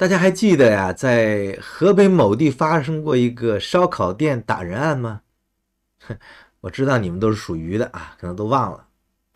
大家还记得呀，在河北某地发生过一个烧烤店打人案吗？我知道你们都是属鱼的啊，可能都忘了，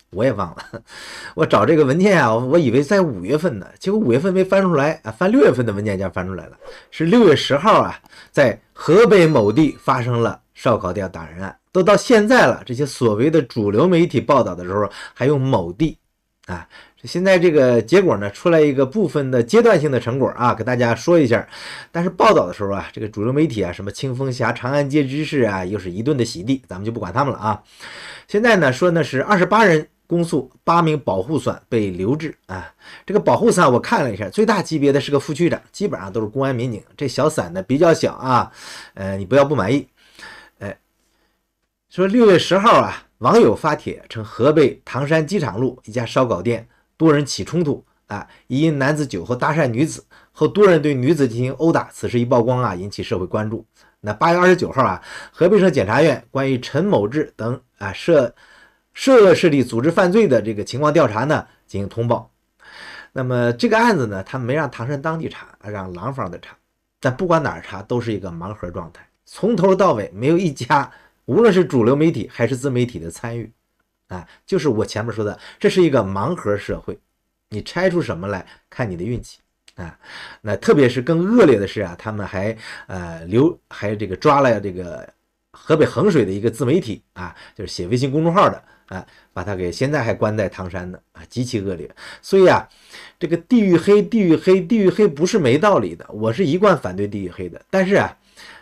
我也忘了。我找这个文件啊，我我以为在五月份呢，结果五月份没翻出来啊，翻六月份的文件夹翻出来了，是六月十号啊，在河北某地发生了烧烤店打人案。都到现在了，这些所谓的主流媒体报道的时候还用“某地”啊。现在这个结果呢，出来一个部分的阶段性的成果啊，给大家说一下。但是报道的时候啊，这个主流媒体啊，什么《清风侠》《长安街知事》啊，又是一顿的洗地，咱们就不管他们了啊。现在呢说呢是二十八人公诉，八名保护伞被留置啊。这个保护伞我看了一下，最大级别的是个副区长，基本上都是公安民警。这小伞呢比较小啊，呃，你不要不满意。哎，说六月十号啊，网友发帖称河北唐山机场路一家烧烤店。多人起冲突啊，一男子酒后搭讪女子，后多人对女子进行殴打，此事一曝光啊，引起社会关注。那八月二十九号啊，河北省检察院关于陈某志等啊涉涉恶势力组织犯罪的这个情况调查呢，进行通报。那么这个案子呢，他没让唐山当地查，让廊坊的查，但不管哪儿查，都是一个盲盒状态，从头到尾没有一家，无论是主流媒体还是自媒体的参与。啊，就是我前面说的，这是一个盲盒社会，你拆出什么来看你的运气啊？那特别是更恶劣的是啊，他们还呃留还这个抓了这个河北衡水的一个自媒体啊，就是写微信公众号的啊，把他给现在还关在唐山呢啊，极其恶劣。所以啊，这个地域黑地域黑地域黑不是没道理的，我是一贯反对地域黑的。但是啊，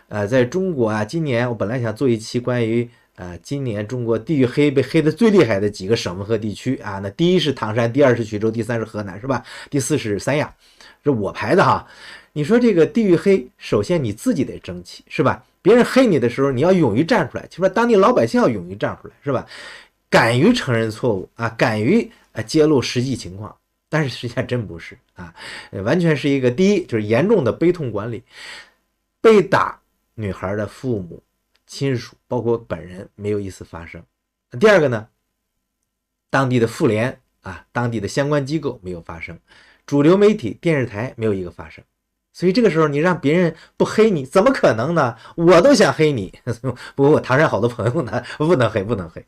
呃，在中国啊，今年我本来想做一期关于。啊，今年中国地域黑被黑的最厉害的几个省份和地区啊，那第一是唐山，第二是徐州，第三是河南，是吧？第四是三亚，是我排的哈。你说这个地域黑，首先你自己得争气，是吧？别人黑你的时候，你要勇于站出来，起码当地老百姓要勇于站出来，是吧？敢于承认错误啊，敢于啊揭露实际情况。但是实际上真不是啊，完全是一个第一就是严重的悲痛管理，被打女孩的父母。亲属包括本人没有一次发生。第二个呢，当地的妇联啊，当地的相关机构没有发生，主流媒体、电视台没有一个发生。所以这个时候你让别人不黑你怎么可能呢？我都想黑你。不过唐山好多朋友呢，不能黑，不能黑。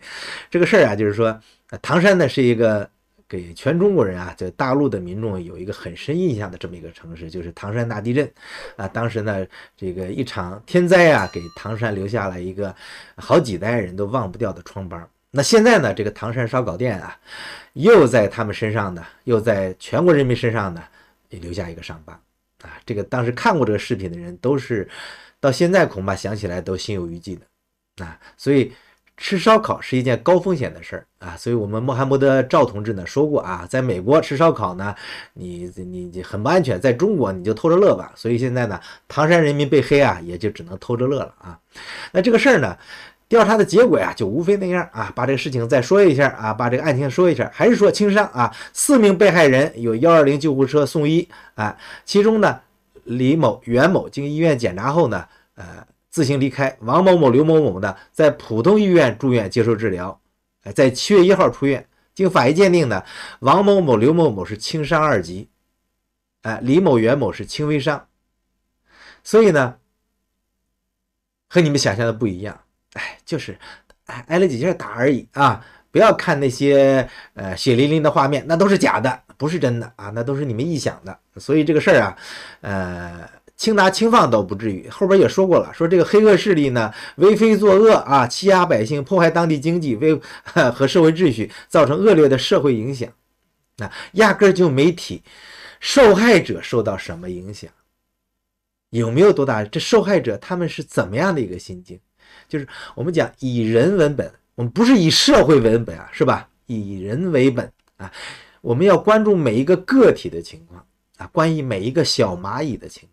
这个事儿啊，就是说，唐山呢是一个。给全中国人啊，就大陆的民众有一个很深印象的这么一个城市，就是唐山大地震，啊，当时呢，这个一场天灾啊，给唐山留下了一个好几代人都忘不掉的疮疤。那现在呢，这个唐山烧烤店啊，又在他们身上呢，又在全国人民身上呢，也留下一个伤疤。啊，这个当时看过这个视频的人，都是到现在恐怕想起来都心有余悸的，啊，所以。吃烧烤是一件高风险的事儿啊，所以我们穆罕默德赵同志呢说过啊，在美国吃烧烤呢，你你你很不安全；在中国你就偷着乐吧。所以现在呢，唐山人民被黑啊，也就只能偷着乐了啊。那这个事儿呢，调查的结果呀，就无非那样啊，把这个事情再说一下啊，把这个案情说一下，还是说轻伤啊。四名被害人有幺二零救护车送医啊，其中呢，李某、袁某经医院检查后呢，呃。自行离开，王某某、刘某某呢，在浦东医院住院接受治疗，哎，在七月一号出院。经法医鉴定呢，王某某、刘某某是轻伤二级，哎，李某、袁某是轻微伤。所以呢，和你们想象的不一样，哎，就是，挨了几下打而已啊！不要看那些呃血淋淋的画面，那都是假的，不是真的啊，那都是你们臆想的。所以这个事儿啊，呃。轻拿轻放倒不至于，后边也说过了，说这个黑恶势力呢为非作恶啊，欺压百姓，破坏当地经济、为 和社会秩序，造成恶劣的社会影响。那压根就没提受害者受到什么影响，有没有多大？这受害者他们是怎么样的一个心境？就是我们讲以人为本，我们不是以社会为本啊，是吧？以人为本啊，我们要关注每一个个体的情况啊，关于每一个小蚂蚁的情。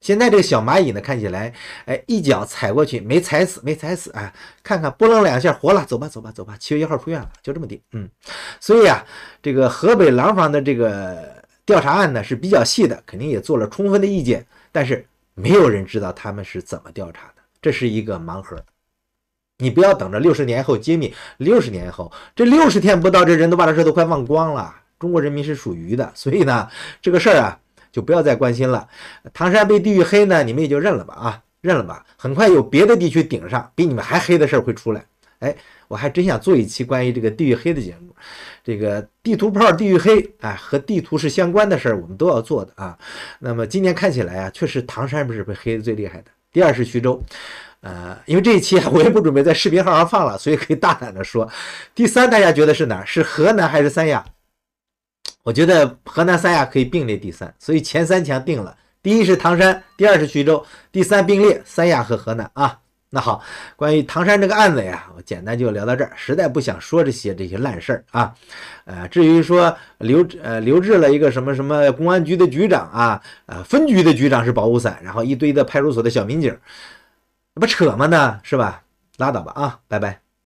现在这个小蚂蚁呢，看起来，哎，一脚踩过去没踩死，没踩死啊！看看拨楞两下活了，走吧走吧走吧，七月一号出院了，就这么定。嗯，所以啊，这个河北廊坊的这个调查案呢是比较细的，肯定也做了充分的意见，但是没有人知道他们是怎么调查的，这是一个盲盒。你不要等着六十年后揭秘，六十年后这六十天不到，这人都把这事都快忘光了。中国人民是属于的，所以呢，这个事儿啊。就不要再关心了，唐山被地域黑呢，你们也就认了吧啊，认了吧。很快有别的地区顶上，比你们还黑的事儿会出来。哎，我还真想做一期关于这个地域黑的节目，这个地图炮地域黑啊，和地图是相关的事儿，我们都要做的啊。那么今天看起来啊，确实唐山不是被黑的最厉害的，第二是徐州，呃，因为这一期啊，我也不准备在视频号上放了，所以可以大胆的说，第三大家觉得是哪儿？是河南还是三亚？我觉得河南三亚可以并列第三，所以前三强定了，第一是唐山，第二是徐州，第三并列三亚和河南啊。那好，关于唐山这个案子呀，我简单就聊到这儿，实在不想说这些这些烂事儿啊。呃，至于说留呃留置了一个什么什么公安局的局长啊，呃分局的局长是保护伞，然后一堆的派出所的小民警，不扯吗？呢，是吧？拉倒吧啊，拜拜。